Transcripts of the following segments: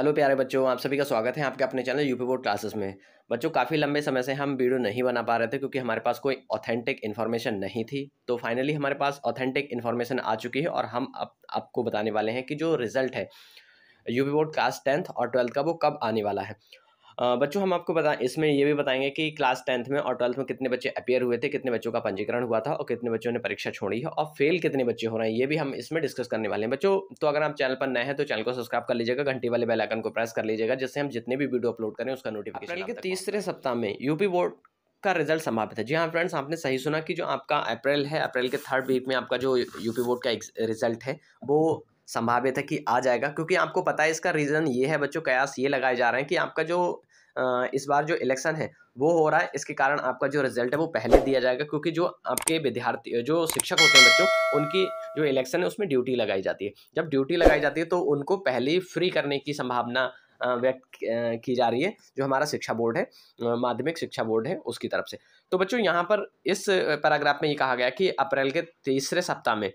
hello प्यारे बच्चों आप सभी का स्वागत है आपके अपने चैनल यूपी बोर्ड क्लासेस में बच्चों काफ़ी लंबे समय से हम वीडियो नहीं बना पा रहे थे क्योंकि हमारे पास कोई ऑथेंटिक इन्फॉर्मेशन नहीं थी तो फाइनली हमारे पास ऑथेंटिक इन्फॉर्मेशन आ चुकी है और हम अब आपको बताने वाले हैं कि जो रिज़ल्ट है यूपी बोर्ड क्लास टेंथ और ट्वेल्थ का वो कब आने वाला है बच्चों हम आपको बता इसमें ये भी बताएंगे कि क्लास टेंथ में और ट्वेल्थ में कितने बच्चे अपेयर हुए थे कितने बच्चों का पंजीकरण हुआ था और कितने बच्चों ने परीक्षा छोड़ी है और फेल कितने बच्चे हो रहे हैं ये भी हम इसमें डिस्कस करने वाले हैं बच्चों तो अगर आप चैनल पर नए हैं तो चैनल को सब्सक्राइब कर लीजिएगा घंटी वाले बेलाइकन को प्रेस कर लीजिएगा जिससे हम जितने भी वीडियो अपलोड करें उसका नोटिफिकेशन के तीसरे सप्ताह में यूपी बोर्ड का रिजल्ट समाप्त है जी हाँ फ्रेंड्स आपने सही सुना कि जो आपका अप्रैल है अप्रैल के थर्ड वीक में आपका जो यूपी बोर्ड का रिजल्ट है वो संभावित है कि आ जाएगा क्योंकि आपको पता है इसका रीज़न ये है बच्चों कयास ये लगाए जा रहे हैं कि आपका जो इस बार जो इलेक्शन है वो हो रहा है इसके कारण आपका जो रिजल्ट है वो पहले दिया जाएगा क्योंकि जो आपके विद्यार्थी जो शिक्षक होते हैं बच्चों उनकी जो इलेक्शन है उसमें ड्यूटी लगाई जाती है जब ड्यूटी लगाई जाती है तो उनको पहले ही फ्री करने की संभावना व्यक्त की जा रही है जो हमारा शिक्षा बोर्ड है माध्यमिक शिक्षा बोर्ड है उसकी तरफ से तो बच्चों यहाँ पर इस पैराग्राफ में ये कहा गया कि अप्रैल के तीसरे सप्ताह में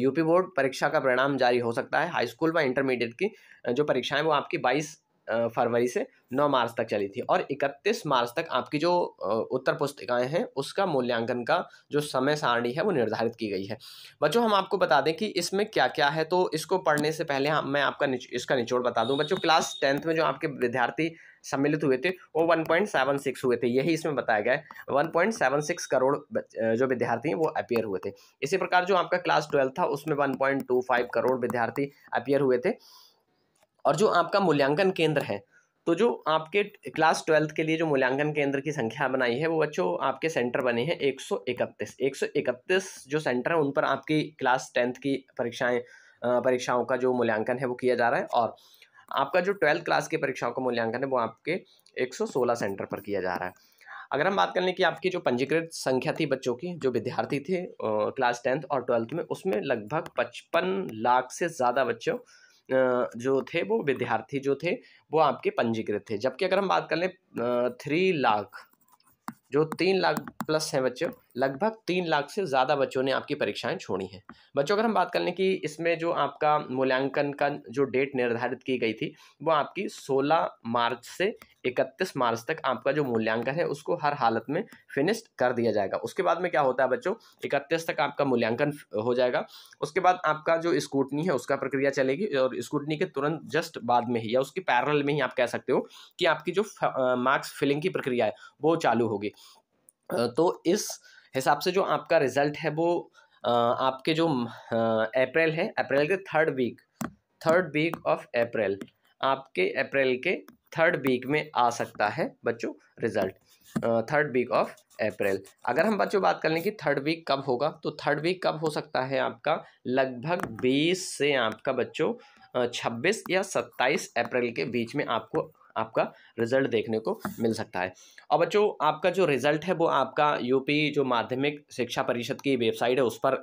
यूपी बोर्ड परीक्षा का परिणाम जारी हो सकता है हाई स्कूल व इंटरमीडिएट की जो परीक्षाएं वो आपकी फरवरी से 9 मार्च तक चली थी और 31 मार्च तक आपकी जो उत्तर पुस्तिकाएं हैं उसका मूल्यांकन का जो समय सारणी है वो निर्धारित की गई है बच्चों हम आपको बता दें कि इसमें क्या क्या है तो इसको पढ़ने से पहले हम मैं आपका निच, इसका निचोड़ बता दूं बच्चों क्लास टेंथ में जो आपके विद्यार्थी सम्मिलित हुए थे वो सिक्स हुए थे यही इसमें बताया गया है सिक्स करोड़ जो विद्यार्थी हैं वो अपियर हुए थे इसी प्रकार जो आपका क्लास ट्वेल्थ था उसमें फाइव करोड़ विद्यार्थी अपियर हुए थे और जो आपका मूल्यांकन केंद्र है तो जो आपके क्लास ट्वेल्थ के लिए जो मूल्यांकन केंद्र की संख्या बनाई है वो बच्चों आपके सेंटर बने हैं एक सौ इकतीस एक सौ इकतीस जो सेंटर हैं उन पर आपकी क्लास टेंथ की परीक्षाएं परीक्षाओं का जो मूल्यांकन है वो किया जा रहा है और आपका जो ट्वेल्थ क्लास की परीक्षाओं का मूल्यांकन है वो आपके एक सौ सोलह सेंटर पर किया जा रहा है अगर हम बात कर लें कि आपकी जो पंजीकृत संख्या थी बच्चों की जो विद्यार्थी थे क्लास टेंथ और ट्वेल्थ में उसमें लगभग पचपन लाख से ज़्यादा बच्चों जो थे वो विद्यार्थी जो थे वो आपके पंजीकृत थे जबकि अगर हम बात कर लें थ्री लाख जो तीन लाख प्लस हैं बच्चों लगभग तीन लाख से ज़्यादा बच्चों ने आपकी परीक्षाएं छोड़ी हैं बच्चों अगर हम बात कर लें कि इसमें जो आपका मूल्यांकन का जो डेट निर्धारित की गई थी वो आपकी 16 मार्च से 31 मार्च तक आपका जो मूल्यांकन है उसको हर हालत में फिनिश्ड कर दिया जाएगा उसके बाद में क्या होता है बच्चों इकतीस तक आपका मूल्यांकन हो जाएगा उसके बाद आपका जो स्कूटनी है उसका प्रक्रिया चलेगी और स्कूटनी के तुरंत जस्ट बाद में ही या उसके पैरल में ही आप कह सकते हो कि आपकी जो मार्क्स फिलिंग की प्रक्रिया है वो चालू होगी तो इस हिसाब से जो आपका रिज़ल्ट है वो आपके जो अप्रैल है अप्रैल के third week third week of April आपके अप्रैल के थर्ड वीक में आ सकता है बच्चों result third week of April अगर हम बच्चों बात कर लें कि थर्ड वीक कब होगा तो थर्ड वीक कब हो सकता है आपका लगभग बीस से आपका बच्चों छब्बीस या सत्ताईस अप्रैल के बीच में आपको आपका रिजल्ट देखने को मिल सकता है और बच्चों आपका जो रिजल्ट है वो आपका यूपी जो माध्यमिक शिक्षा परिषद की वेबसाइट है उस पर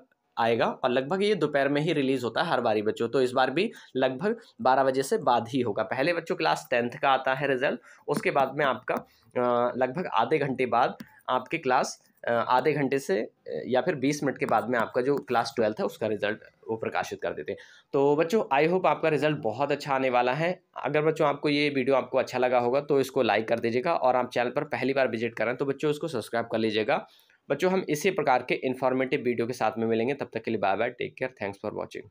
आएगा और लगभग ये दोपहर में ही रिलीज़ होता है हर बारी बच्चों तो इस बार भी लगभग बारह बजे से बाद ही होगा पहले बच्चों क्लास टेंथ का आता है रिजल्ट उसके बाद में आपका लगभग आधे घंटे बाद आपके क्लास आधे घंटे से या फिर 20 मिनट के बाद में आपका जो क्लास ट्वेल्थ है उसका रिजल्ट वो प्रकाशित कर देते हैं तो बच्चों आई होप आपका रिजल्ट बहुत अच्छा आने वाला है अगर बच्चों आपको ये वीडियो आपको अच्छा लगा होगा तो इसको लाइक कर दीजिएगा और आप चैनल पर पहली बार विजिट करें तो बच्चों इसको सब्सक्राइब कर लीजिएगा बच्चों हम इसी प्रकार के इन्फॉर्मेटिव वीडियो के साथ में मिलेंगे तब तक के लिए bye bye take care thanks for watching